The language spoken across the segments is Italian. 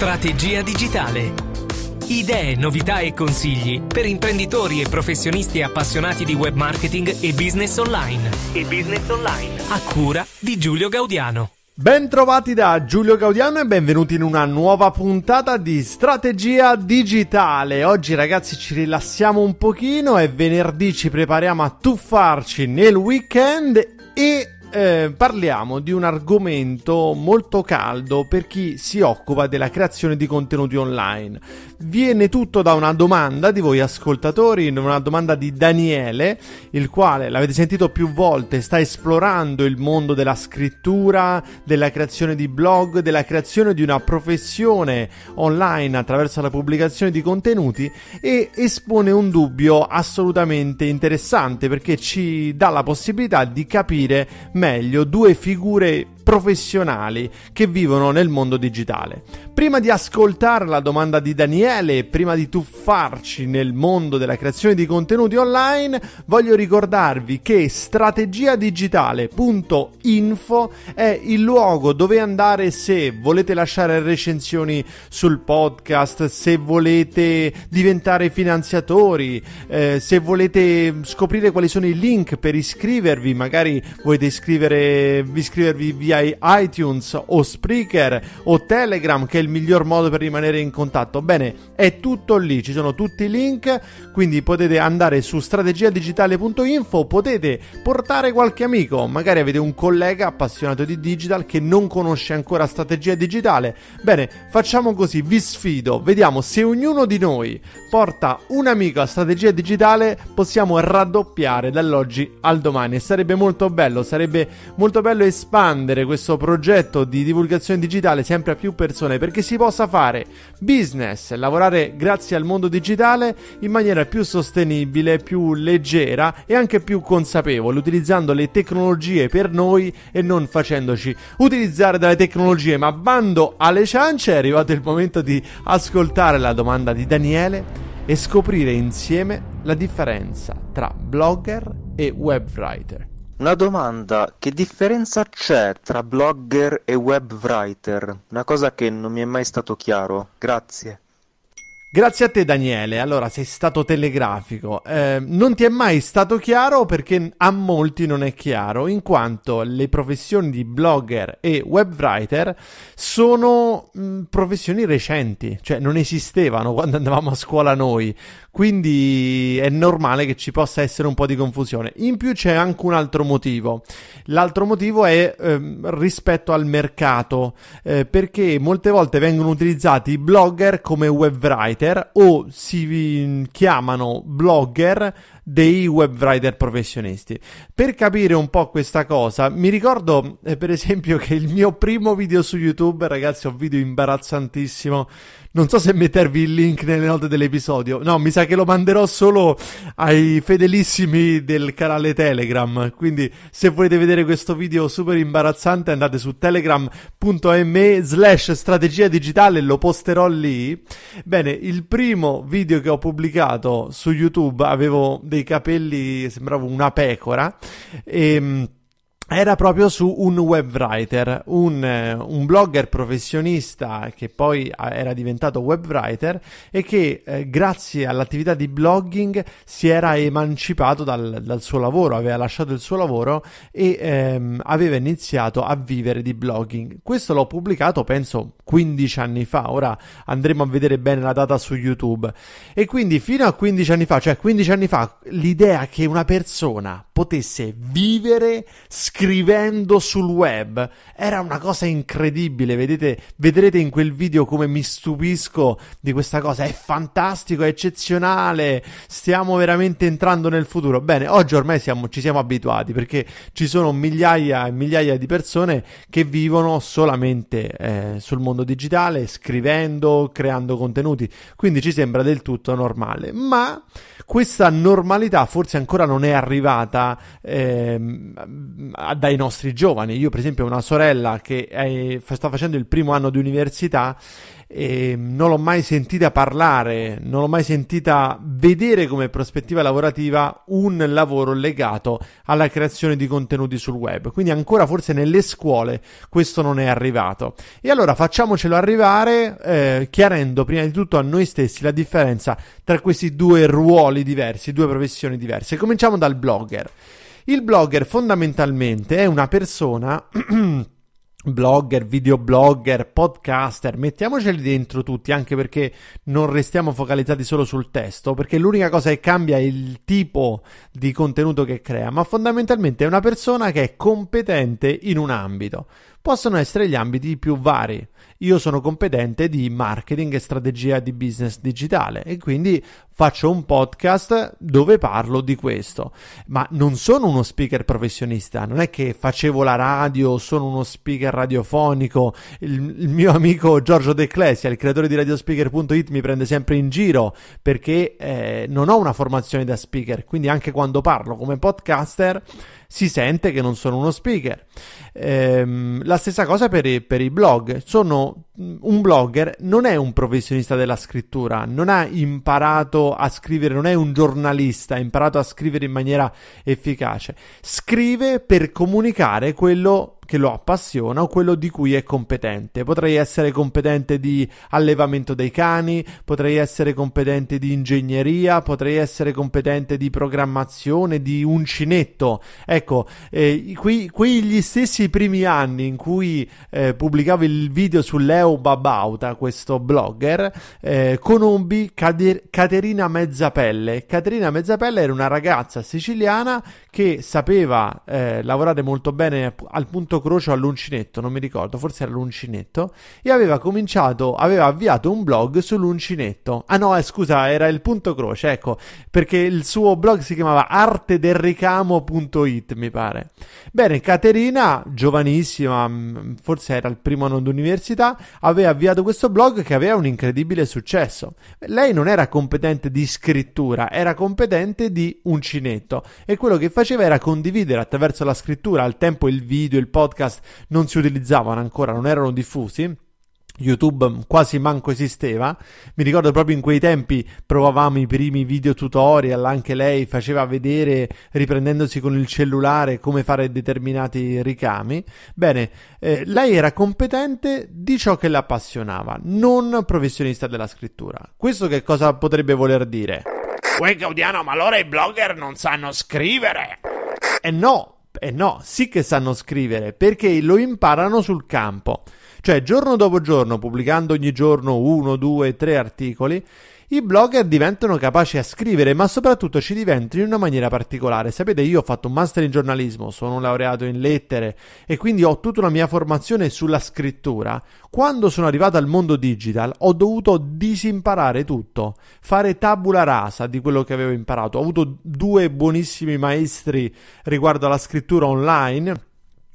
Strategia digitale. Idee, novità e consigli per imprenditori e professionisti appassionati di web marketing e business online. E business online. A cura di Giulio Gaudiano. Bentrovati da Giulio Gaudiano e benvenuti in una nuova puntata di Strategia Digitale. Oggi ragazzi ci rilassiamo un pochino è venerdì ci prepariamo a tuffarci nel weekend e eh, parliamo di un argomento molto caldo per chi si occupa della creazione di contenuti online. Viene tutto da una domanda di voi ascoltatori, una domanda di Daniele, il quale l'avete sentito più volte, sta esplorando il mondo della scrittura, della creazione di blog, della creazione di una professione online attraverso la pubblicazione di contenuti e espone un dubbio assolutamente interessante perché ci dà la possibilità di capire meglio due figure professionali che vivono nel mondo digitale. Prima di ascoltare la domanda di Daniele, prima di tuffarci nel mondo della creazione di contenuti online, voglio ricordarvi che strategiadigitale.info è il luogo dove andare se volete lasciare recensioni sul podcast, se volete diventare finanziatori, eh, se volete scoprire quali sono i link per iscrivervi, magari volete iscrivervi via via iTunes o Spreaker o Telegram che è il miglior modo per rimanere in contatto. Bene, è tutto lì, ci sono tutti i link, quindi potete andare su strategiadigitale.info, potete portare qualche amico, magari avete un collega appassionato di digital che non conosce ancora strategia digitale. Bene, facciamo così, vi sfido, vediamo se ognuno di noi porta un amico a strategia digitale, possiamo raddoppiare dall'oggi al domani e sarebbe molto bello, sarebbe molto bello espandere spingere questo progetto di divulgazione digitale sempre a più persone perché si possa fare business, lavorare grazie al mondo digitale in maniera più sostenibile, più leggera e anche più consapevole, utilizzando le tecnologie per noi e non facendoci utilizzare dalle tecnologie. Ma bando alle ciance, è arrivato il momento di ascoltare la domanda di Daniele e scoprire insieme la differenza tra blogger e webwriter. Una domanda, che differenza c'è tra blogger e web writer? Una cosa che non mi è mai stato chiaro. Grazie. Grazie a te Daniele, allora sei stato telegrafico, eh, non ti è mai stato chiaro perché a molti non è chiaro in quanto le professioni di blogger e web writer sono mh, mm, professioni recenti, cioè non esistevano quando andavamo a scuola noi, quindi è normale che ci possa essere un po' di confusione. In più c'è anche un altro motivo, l'altro motivo è eh, rispetto al mercato, eh, perché molte volte vengono utilizzati i blogger come web writer writer o si chiamano blogger dei web writer professionisti. Per capire un po' questa cosa, mi ricordo eh, per esempio che il mio primo video su YouTube, ragazzi, è un video imbarazzantissimo. Non so se mettervi il link nelle note dell'episodio. No, mi sa che lo manderò solo ai fedelissimi del canale Telegram. Quindi, se volete vedere questo video super imbarazzante, andate su telegram.me slash strategia digitale, lo posterò lì. Bene, il primo video che ho pubblicato su YouTube avevo dei i capelli, sembravo una pecora. E ehm, era proprio su un web writer, un, eh, un, blogger professionista che poi ah, era diventato web writer e che eh, grazie all'attività di blogging si era emancipato dal, dal, suo lavoro, aveva lasciato il suo lavoro e ehm, aveva iniziato a vivere di blogging. Questo l'ho pubblicato penso 15 anni fa, ora andremo a vedere bene la data su YouTube. E quindi fino a 15 anni fa, cioè 15 anni fa, l'idea che una persona potesse vivere, scrivere, scrivendo sul web. Era una cosa incredibile, vedete, vedrete in quel video come mi stupisco di questa cosa. È fantastico, è eccezionale, stiamo veramente entrando nel futuro. Bene, oggi ormai siamo, ci siamo abituati perché ci sono migliaia e migliaia di persone che vivono solamente eh, sul mondo digitale, scrivendo, creando contenuti, quindi ci sembra del tutto normale. Ma questa normalità forse ancora non è arrivata eh, dai nostri giovani. Io, per esempio, ho una sorella che è, sta facendo il primo anno di università e non l'ho mai sentita parlare, non l'ho mai sentita vedere come prospettiva lavorativa un lavoro legato alla creazione di contenuti sul web. Quindi ancora forse nelle scuole questo non è arrivato. E allora facciamocelo arrivare eh, chiarendo prima di tutto a noi stessi la differenza tra questi due ruoli diversi, due professioni diverse. Cominciamo dal blogger. Il blogger fondamentalmente è una persona blogger, videoblogger, podcaster, mettiamoceli dentro tutti, anche perché non restiamo focalizzati solo sul testo, perché l'unica cosa che cambia è il tipo di contenuto che crea, ma fondamentalmente è una persona che è competente in un ambito possono essere gli ambiti più vari. Io sono competente di marketing e strategia di business digitale e quindi faccio un podcast dove parlo di questo, ma non sono uno speaker professionista, non è che facevo la radio, sono uno speaker radiofonico, il, il mio amico Giorgio De Clesia, il creatore di radiospeaker.it mi prende sempre in giro perché eh, non ho una formazione da speaker, quindi anche quando parlo come podcaster si sente che non sono uno speaker. Ehm, la stessa cosa per i, per i blog. Sono un blogger, non è un professionista della scrittura, non ha imparato a scrivere, non è un giornalista, ha imparato a scrivere in maniera efficace. Scrive per comunicare quello che lo appassiona o quello di cui è competente. Potrei essere competente di allevamento dei cani, potrei essere competente di ingegneria, potrei essere competente di programmazione, di uncinetto. Ecco, eh, qui, qui, stessi primi anni in cui eh, pubblicavo il video su Leo Babauta, questo blogger, eh, conobbi Cader- Caterina Mezzapelle. Caterina Mezzapelle era una ragazza siciliana che sapeva eh, lavorare molto bene al punto Corrado Crocio all'uncinetto, non mi ricordo, forse era l'uncinetto, e aveva cominciato, aveva avviato un blog sull'uncinetto. Ah no, eh, scusa, era il punto croce, ecco, perché il suo blog si chiamava artederricamo.it, mi pare. Bene, Caterina, giovanissima, mm, forse era il primo anno d'università, aveva avviato questo blog che aveva un incredibile successo. Lei non era competente di scrittura, era competente di uncinetto e quello che faceva era condividere attraverso la scrittura, al tempo il video, il podcast podcast non si utilizzavano ancora, non erano diffusi. YouTube quasi manco esisteva. Mi ricordo proprio in quei tempi provavamo i primi video tutorial, anche lei faceva vedere riprendendosi con il cellulare come fare determinati ricami. Bene, eh, lei era competente di ciò che l'appassionava, non professionista della scrittura. Questo che cosa potrebbe voler dire? Uè Gaudiano, ma allora i blogger non sanno scrivere? Eh no, e eh, no, sì che sanno scrivere, perché lo imparano sul campo. Cioè, giorno dopo giorno, pubblicando ogni giorno uno, due, tre articoli, i blogger diventano capaci a scrivere, ma soprattutto ci diventano in una maniera particolare. Sapete, io ho fatto un master in giornalismo, sono laureato in lettere e quindi ho tutta una mia formazione sulla scrittura. Quando sono arrivato al mondo digital ho dovuto disimparare tutto, fare tabula rasa di quello che avevo imparato. Ho avuto due buonissimi maestri riguardo alla scrittura online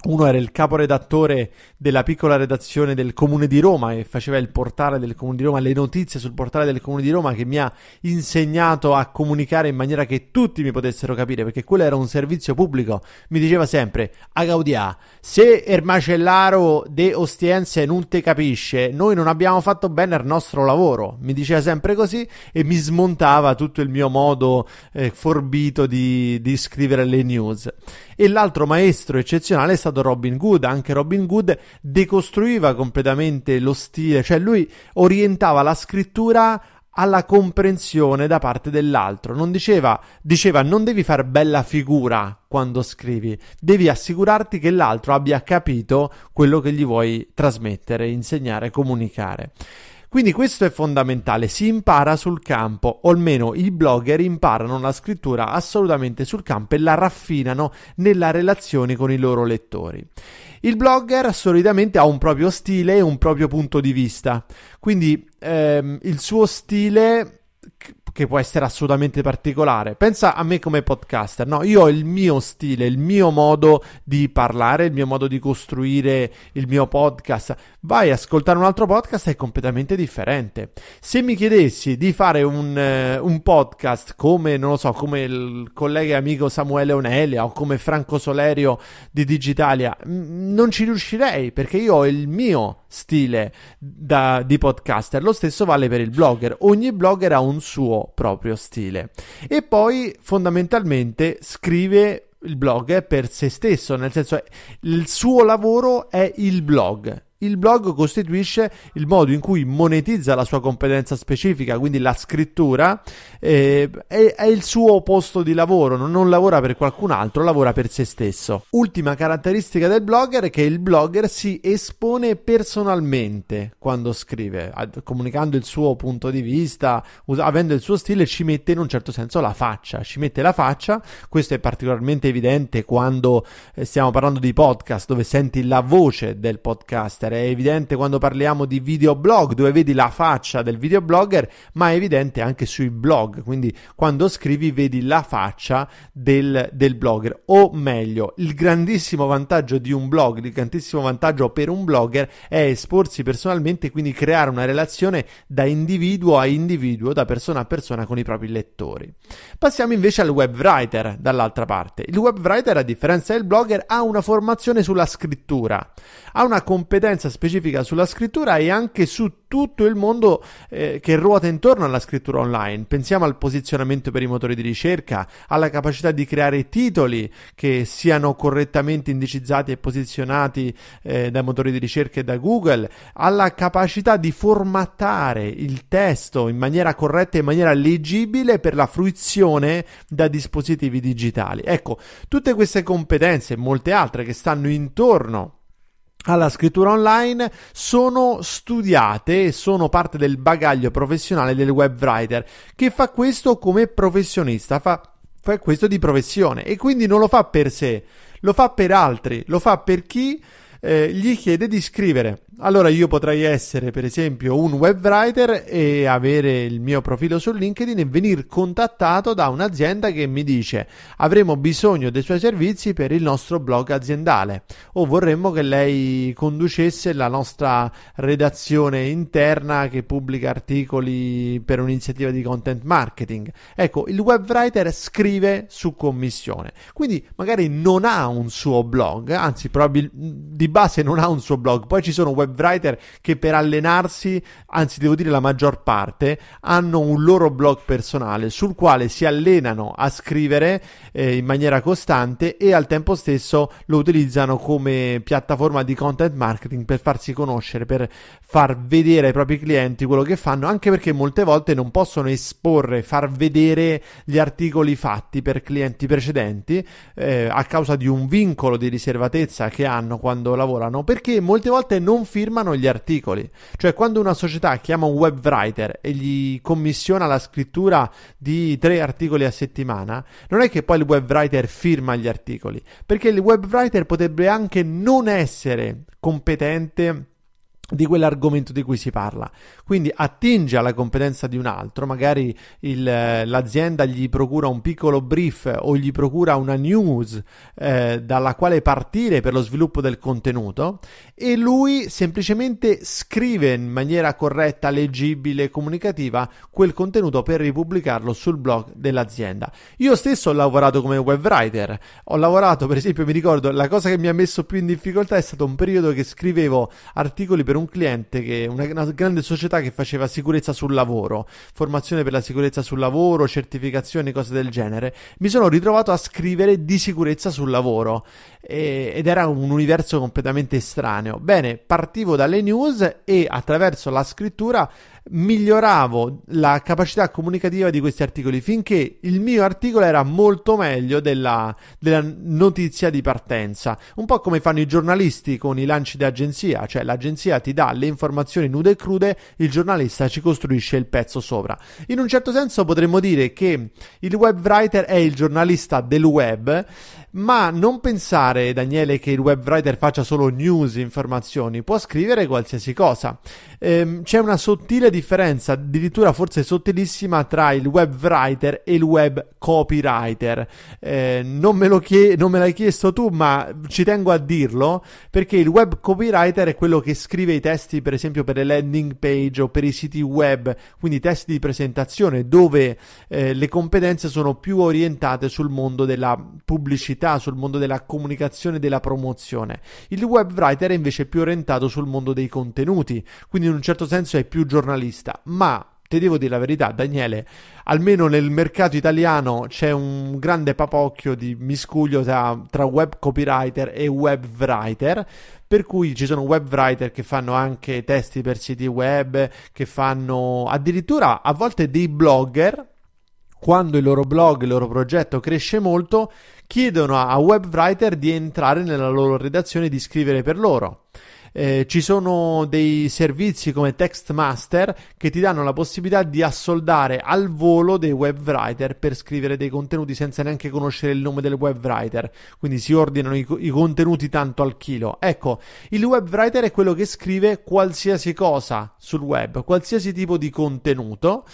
uno era il caporedattore della piccola redazione del Comune di Roma e faceva il portale del Comune di Roma, le notizie sul portale del Comune di Roma che mi ha insegnato a comunicare in maniera che tutti mi potessero capire, perché quello era un servizio pubblico. Mi diceva sempre, a Gaudià, se il er macellaro de Ostiense non te capisce, noi non abbiamo fatto bene il nostro lavoro. Mi diceva sempre così e mi smontava tutto il mio modo eh, forbito di, di scrivere le news. E l'altro maestro eccezionale è stato Robin Good. Anche Robin Good decostruiva completamente lo stile, cioè lui orientava la scrittura alla comprensione da parte dell'altro. Non diceva, diceva non devi fare bella figura quando scrivi, devi assicurarti che l'altro abbia capito quello che gli vuoi trasmettere, insegnare, comunicare. Quindi questo è fondamentale, si impara sul campo, o almeno i blogger imparano la scrittura assolutamente sul campo e la raffinano nella relazione con i loro lettori. Il blogger solitamente ha un proprio stile e un proprio punto di vista, quindi ehm, il suo stile che può essere assolutamente particolare. Pensa a me come podcaster, no? Io ho il mio stile, il mio modo di parlare, il mio modo di costruire il mio podcast. Vai a ascoltare un altro podcast è completamente differente. Se mi chiedessi di fare un, eh, un podcast come, non lo so, come il collega e amico Samuele Onelia o come Franco Solerio di Digitalia, m- mm, non ci riuscirei perché io ho il mio stile da, di podcaster. Lo stesso vale per il blogger. Ogni blogger ha un suo suo proprio stile. E poi fondamentalmente scrive il blog eh, per se stesso, nel senso il suo lavoro è il blog il blog costituisce il modo in cui monetizza la sua competenza specifica, quindi la scrittura, eh, è, è, il suo posto di lavoro, non, non, lavora per qualcun altro, lavora per se stesso. Ultima caratteristica del blogger è che il blogger si espone personalmente quando scrive, ad, comunicando il suo punto di vista, us- avendo il suo stile, ci mette in un certo senso la faccia, ci mette la faccia, questo è particolarmente evidente quando eh, stiamo parlando di podcast, dove senti la voce del podcaster è evidente quando parliamo di videoblog dove vedi la faccia del videoblogger, ma è evidente anche sui blog, quindi quando scrivi vedi la faccia del, del blogger, o meglio, il grandissimo vantaggio di un blog, il grandissimo vantaggio per un blogger è esporsi personalmente, quindi creare una relazione da individuo a individuo, da persona a persona con i propri lettori. Passiamo invece al web writer dall'altra parte. Il web writer a differenza del blogger ha una formazione sulla scrittura, ha una competenza conferenza specifica sulla scrittura e anche su tutto il mondo eh, che ruota intorno alla scrittura online. Pensiamo al posizionamento per i motori di ricerca, alla capacità di creare titoli che siano correttamente indicizzati e posizionati eh, dai motori di ricerca e da Google, alla capacità di formattare il testo in maniera corretta e in maniera leggibile per la fruizione da dispositivi digitali. Ecco, tutte queste competenze e molte altre che stanno intorno alla scrittura online sono studiate e sono parte del bagaglio professionale del web writer che fa questo come professionista, fa, fa questo di professione e quindi non lo fa per sé, lo fa per altri, lo fa per chi eh, gli chiede di scrivere. Allora io potrei essere per esempio un web writer e avere il mio profilo su LinkedIn e venir contattato da un'azienda che mi dice avremo bisogno dei suoi servizi per il nostro blog aziendale o vorremmo che lei conducesse la nostra redazione interna che pubblica articoli per un'iniziativa di content marketing. Ecco, il web writer scrive su commissione, quindi magari non ha un suo blog, anzi probabilmente di base non ha un suo blog. Poi ci sono web writer che per allenarsi, anzi devo dire la maggior parte, hanno un loro blog personale sul quale si allenano a scrivere eh, in maniera costante e al tempo stesso lo utilizzano come piattaforma di content marketing per farsi conoscere, per far vedere ai propri clienti quello che fanno, anche perché molte volte non possono esporre, far vedere gli articoli fatti per clienti precedenti eh, a causa di un vincolo di riservatezza che hanno quando lavorano perché molte volte non firmano gli articoli. Cioè quando una società chiama un web writer e gli commissiona la scrittura di tre articoli a settimana, non è che poi il web writer firma gli articoli, perché il web writer potrebbe anche non essere competente di quell'argomento di cui si parla. Quindi attinge alla competenza di un altro, magari il, eh, l'azienda gli procura un piccolo brief o gli procura una news eh, dalla quale partire per lo sviluppo del contenuto e lui semplicemente scrive in maniera corretta, leggibile, comunicativa quel contenuto per ripubblicarlo sul blog dell'azienda. Io stesso ho lavorato come web writer, ho lavorato per esempio, mi ricordo, la cosa che mi ha messo più in difficoltà è stato un periodo che scrivevo articoli per per un cliente che una, una grande società che faceva sicurezza sul lavoro, formazione per la sicurezza sul lavoro, certificazioni, cose del genere. Mi sono ritrovato a scrivere di sicurezza sul lavoro e, ed era un universo completamente estraneo. Bene, partivo dalle news e attraverso la scrittura miglioravo la capacità comunicativa di questi articoli finché il mio articolo era molto meglio della, della notizia di partenza. Un po' come fanno i giornalisti con i lanci d'agenzia, cioè l'agenzia ti dà le informazioni nude e crude, il giornalista ci costruisce il pezzo sopra. In un certo senso potremmo dire che il web writer è il giornalista del web ma non pensare, Daniele, che il web writer faccia solo news, informazioni, può scrivere qualsiasi cosa. Ehm, c'è una sottile differenza, addirittura forse sottilissima, tra il web writer e il web copywriter. Ehm, non, me chie- non me l'hai chiesto tu, ma ci tengo a dirlo, perché il web copywriter è quello che scrive i testi, per esempio, per le landing page o per i siti web, quindi testi di presentazione, dove eh, le competenze sono più orientate sul mondo della pubblicità attività sul mondo della comunicazione e della promozione. Il web writer è invece più orientato sul mondo dei contenuti, quindi in un certo senso è più giornalista, ma te devo dire la verità, Daniele, almeno nel mercato italiano c'è un grande papocchio di miscuglio tra, tra, web copywriter e web writer, per cui ci sono web writer che fanno anche testi per siti web, che fanno addirittura a volte dei blogger quando il loro blog, il loro progetto cresce molto, chiedono a webwriter di entrare nella loro redazione e di scrivere per loro. Eh, ci sono dei servizi come Textmaster che ti danno la possibilità di assoldare al volo dei web writer per scrivere dei contenuti senza neanche conoscere il nome del web writer. Quindi si ordinano i, i contenuti tanto al chilo. Ecco, il web writer è quello che scrive qualsiasi cosa sul web, qualsiasi tipo di contenuto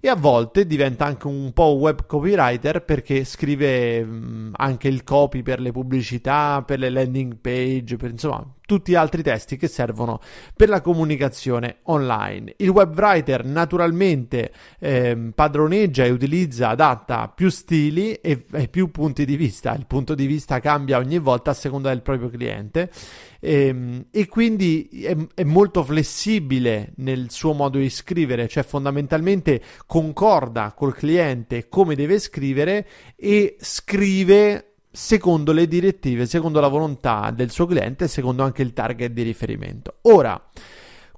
e a volte diventa anche un po' web copywriter perché scrive mm, anche il copy per le pubblicità, per le landing page, per insomma tutti gli altri testi che servono per la comunicazione online. Il web writer naturalmente eh, padroneggia e utilizza, adatta più stili e, e, più punti di vista, il punto di vista cambia ogni volta a seconda del proprio cliente e, ehm, e quindi è, è molto flessibile nel suo modo di scrivere, cioè fondamentalmente concorda col cliente come deve scrivere e scrive secondo le direttive, secondo la volontà del suo cliente e secondo anche il target di riferimento. Ora,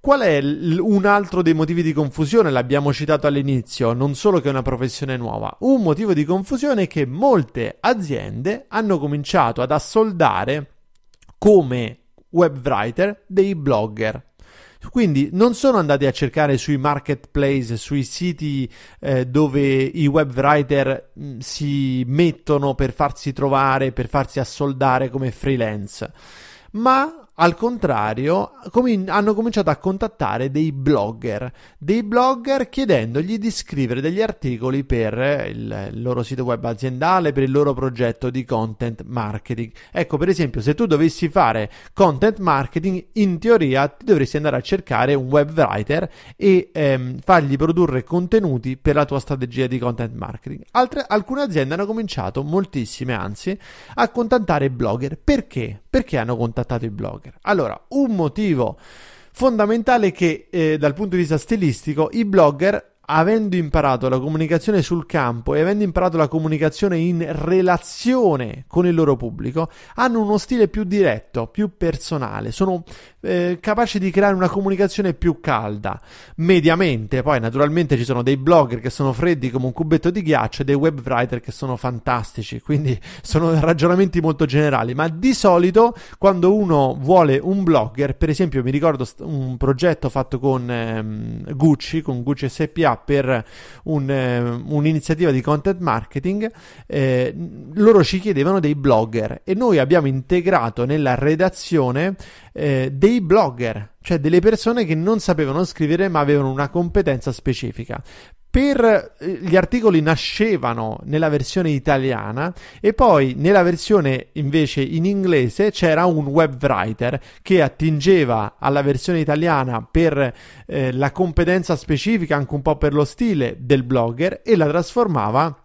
Qual è l- un altro dei motivi di confusione? L'abbiamo citato all'inizio, non solo che è una professione nuova. Un motivo di confusione è che molte aziende hanno cominciato ad assoldare come web writer dei blogger quindi non sono andati a cercare sui marketplace, sui siti eh, dove i web writer mh, mm, si mettono per farsi trovare, per farsi assoldare come freelance, ma al contrario, com- hanno cominciato a contattare dei blogger, dei blogger chiedendogli di scrivere degli articoli per eh, il, il loro sito web aziendale, per il loro progetto di content marketing. Ecco, per esempio, se tu dovessi fare content marketing, in teoria ti dovresti andare a cercare un web writer e ehm, fargli produrre contenuti per la tua strategia di content marketing. Altre, alcune aziende hanno cominciato, moltissime anzi, a contattare blogger. Perché? perché hanno contattato i blogger. Allora, un motivo fondamentale è che eh, dal punto di vista stilistico i blogger avendo imparato la comunicazione sul campo e avendo imparato la comunicazione in relazione con il loro pubblico, hanno uno stile più diretto, più personale, sono eh, capaci di creare una comunicazione più calda, mediamente. Poi naturalmente ci sono dei blogger che sono freddi come un cubetto di ghiaccio e dei web writer che sono fantastici, quindi sono ragionamenti molto generali, ma di solito quando uno vuole un blogger, per esempio mi ricordo un progetto fatto con ehm, Gucci, con Gucci SPA, per un, eh, un'iniziativa di content marketing, eh, loro ci chiedevano dei blogger e noi abbiamo integrato nella redazione eh, dei blogger, cioè delle persone che non sapevano scrivere ma avevano una competenza specifica per eh, gli articoli nascevano nella versione italiana e poi nella versione invece in inglese c'era un web writer che attingeva alla versione italiana per eh, la competenza specifica, anche un po' per lo stile del blogger e la trasformava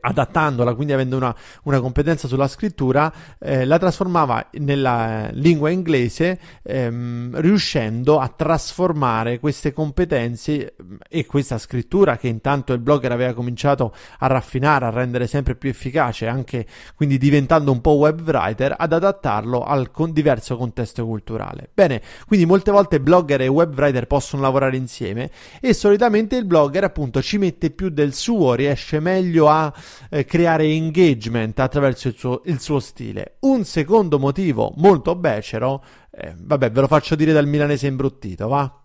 adattandola, quindi avendo una, una competenza sulla scrittura, eh, la trasformava nella eh, lingua inglese, ehm, riuscendo a trasformare queste competenze mm, e questa scrittura che intanto il blogger aveva cominciato a raffinare, a rendere sempre più efficace, anche quindi diventando un po' web writer, ad adattarlo al con diverso contesto culturale. Bene, quindi molte volte blogger e web writer possono lavorare insieme e solitamente il blogger appunto ci mette più del suo, riesce meglio a eh, creare engagement attraverso il suo, il suo, stile. Un secondo motivo molto becero, eh, vabbè ve lo faccio dire dal milanese imbruttito, va?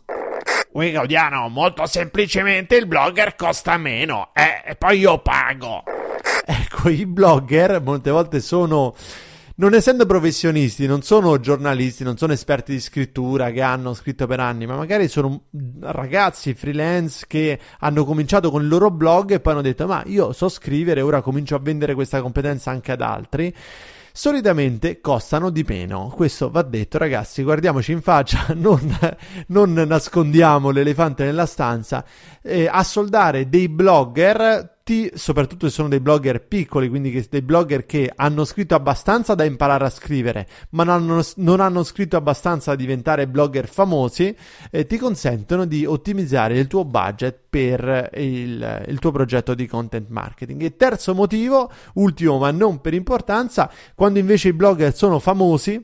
Qui Gaudiano, molto semplicemente il blogger costa meno, eh, e poi io pago. Ecco, i blogger molte volte sono non essendo professionisti, non sono giornalisti, non sono esperti di scrittura che hanno scritto per anni, ma magari sono ragazzi freelance che hanno cominciato con il loro blog e poi hanno detto ma io so scrivere, ora comincio a vendere questa competenza anche ad altri solitamente costano di meno. Questo va detto, ragazzi, guardiamoci in faccia, non, non nascondiamo l'elefante nella stanza. Eh, a soldare dei blogger tutti, soprattutto se sono dei blogger piccoli, quindi che, dei blogger che hanno scritto abbastanza da imparare a scrivere, ma non hanno, non hanno scritto abbastanza da diventare blogger famosi, eh, ti consentono di ottimizzare il tuo budget per il, il, tuo progetto di content marketing. E terzo motivo, ultimo ma non per importanza, quando invece i blogger sono famosi,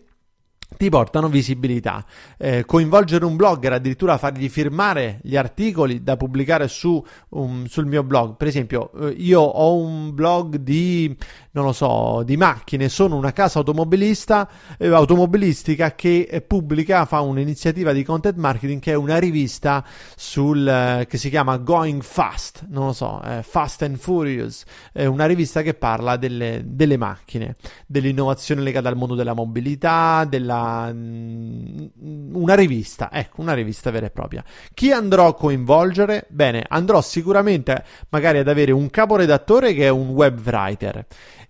ti portano visibilità. Eh, coinvolgere un blogger, addirittura fargli firmare gli articoli da pubblicare su, um, sul mio blog. Per esempio, eh, io ho un blog di, non lo so, di macchine, sono una casa automobilista, eh, automobilistica che pubblica, fa un'iniziativa di content marketing che è una rivista sul, eh, che si chiama Going Fast, non lo so, eh, Fast and Furious, è una rivista che parla delle, delle macchine, dell'innovazione legata al mondo della mobilità, della Mm, una, rivista, ecco, una rivista vera e propria. Chi andrò a coinvolgere? Bene, andrò sicuramente magari ad avere un caporedattore che è un web writer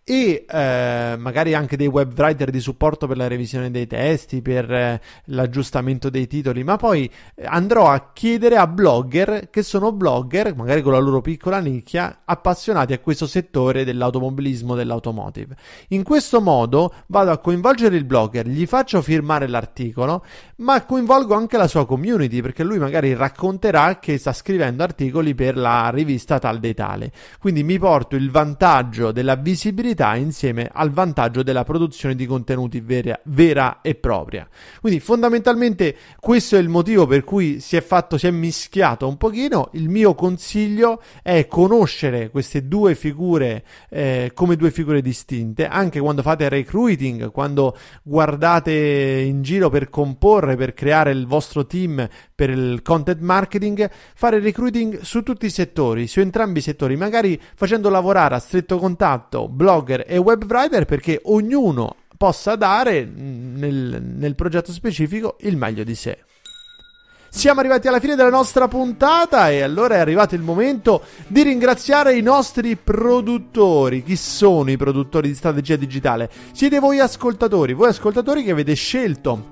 e eh, magari anche dei web writer di supporto per la revisione dei testi, per eh, l'aggiustamento dei titoli, ma poi eh, andrò a chiedere a blogger che sono blogger, magari con la loro piccola nicchia, appassionati a questo settore dell'automobilismo, dell'automotive. In questo modo vado a coinvolgere il blogger, gli faccio firmare l'articolo, ma coinvolgo anche la sua community, perché lui magari racconterà che sta scrivendo articoli per la rivista tal dei tale. Quindi mi porto il vantaggio della visibilità visibilità insieme al vantaggio della produzione di contenuti vera, vera e propria. Quindi fondamentalmente questo è il motivo per cui si è fatto, si è mischiato un pochino. Il mio consiglio è conoscere queste due figure eh, come due figure distinte, anche quando fate recruiting, quando guardate in giro per comporre, per creare il vostro team per il content marketing, fare recruiting su tutti i settori, su entrambi i settori, magari facendo lavorare a stretto contatto blog blogger e web writer perché ognuno possa dare nel, nel progetto specifico il meglio di sé. Siamo arrivati alla fine della nostra puntata e allora è arrivato il momento di ringraziare i nostri produttori. Chi sono i produttori di strategia digitale? Siete voi ascoltatori, voi ascoltatori che avete scelto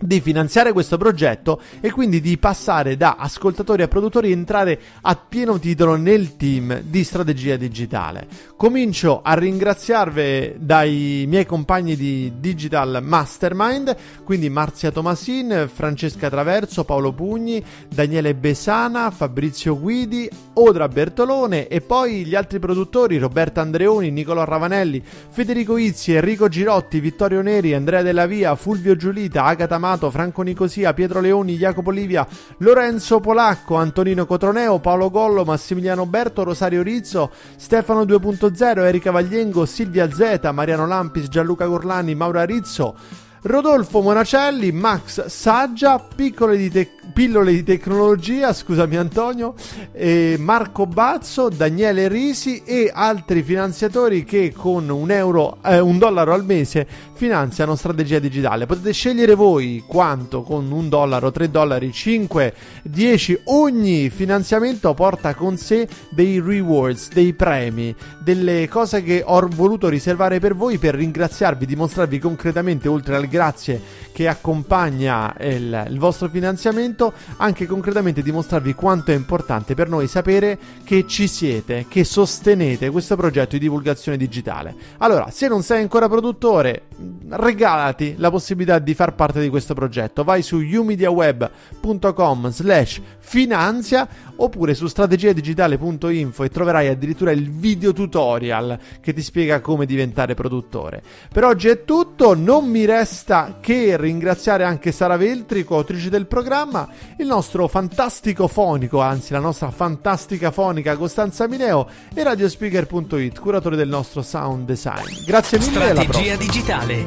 di finanziare questo progetto e quindi di passare da ascoltatori a produttori e entrare a pieno titolo nel team di strategia digitale. Comincio a ringraziarvi dai miei compagni di Digital Mastermind, quindi Marzia Tomasin, Francesca Traverso, Paolo Pugni, Daniele Besana, Fabrizio Guidi, Odra Bertolone e poi gli altri produttori Roberto Andreoni, Nicolò Ravanelli, Federico Izzi, Enrico Girotti, Vittorio Neri, Andrea Della Via, Fulvio Giulita, Agata Mar- Amato, Franco Nicosia, Pietro Leoni, Jacopo Livia, Lorenzo Polacco, Antonino Cotroneo, Paolo Gollo, Massimiliano Berto, Rosario Rizzo, Stefano 2.0, Erika Vagliengo, Silvia Zeta, Mariano Lampis, Gianluca Gorlani, Maura Rizzo. Rodolfo Monacelli, Max Saggia, Piccole di Tecnologia pillole di tecnologia, scusami Antonio, eh, Marco Bazzo, Daniele Risi e altri finanziatori che con un, euro, eh, un dollaro al mese finanziano strategia digitale. Potete scegliere voi quanto con un dollaro, tre dollari, cinque, dieci. Ogni finanziamento porta con sé dei rewards, dei premi, delle cose che ho voluto riservare per voi per ringraziarvi, dimostrarvi concretamente oltre al grazie che accompagna il, il vostro finanziamento, anche concretamente dimostrarvi quanto è importante per noi sapere che ci siete, che sostenete questo progetto di divulgazione digitale. Allora, se non sei ancora produttore, regalati la possibilità di far parte di questo progetto. Vai su umediaweb.com slash finanzia oppure su strategiadigitale.info e troverai addirittura il video tutorial che ti spiega come diventare produttore. Per oggi è tutto, non mi resta resta che ringraziare anche Sara Veltri, coautrice del programma, il nostro fantastico fonico, anzi la nostra fantastica fonica Costanza Mineo e radiospeaker.it, curatore del nostro sound design. Grazie mille. Strategia digitale.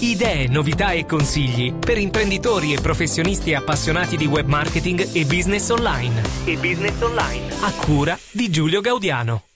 Idee, novità e consigli per imprenditori e professionisti appassionati di web marketing e business online. E business online. A cura di Giulio Gaudiano.